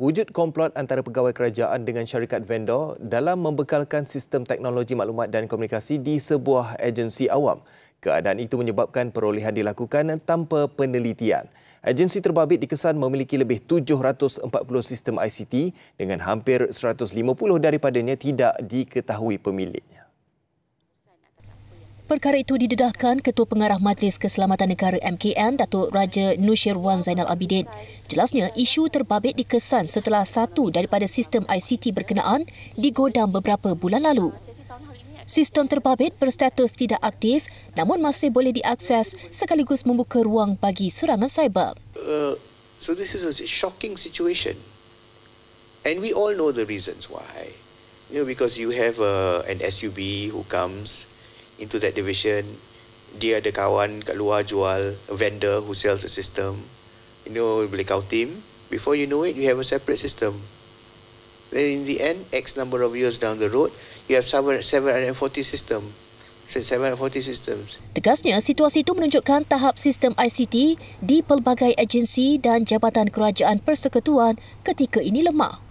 wujud komplot antara pegawai kerajaan dengan syarikat vendor dalam membekalkan sistem teknologi maklumat dan komunikasi di sebuah agensi awam. Keadaan itu menyebabkan perolehan dilakukan tanpa penelitian. Agensi terbabit dikesan memiliki lebih 740 sistem ICT dengan hampir 150 daripadanya tidak diketahui pemilik perkara itu didedahkan Ketua Pengarah Majlis Keselamatan Negara MKN Datuk Raja Nusyirwan Zainal Abidin. Jelasnya, isu terbabit dikesan setelah satu daripada sistem ICT berkenaan digodam beberapa bulan lalu. Sistem terbabit berstatus tidak aktif namun masih boleh diakses sekaligus membuka ruang bagi serangan cyber. Uh, so this is a shocking situation. And we all know the reasons why. You know, because you have uh, an SUB who comes into that division. Dia ada kawan kat luar jual, a vendor who sells a system. You know, boleh kau team. Before you know it, you have a separate system. Then in the end, X number of years down the road, you have 740 system. 740 systems. Tegasnya, situasi itu menunjukkan tahap sistem ICT di pelbagai agensi dan jabatan kerajaan persekutuan ketika ini lemah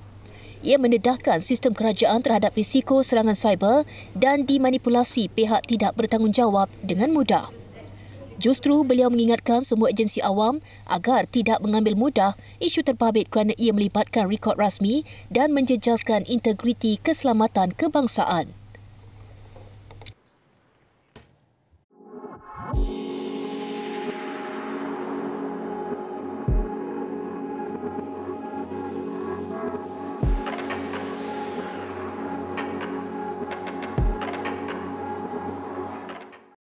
ia mendedahkan sistem kerajaan terhadap risiko serangan cyber dan dimanipulasi pihak tidak bertanggungjawab dengan mudah. Justru beliau mengingatkan semua agensi awam agar tidak mengambil mudah isu terbabit kerana ia melibatkan rekod rasmi dan menjejaskan integriti keselamatan kebangsaan.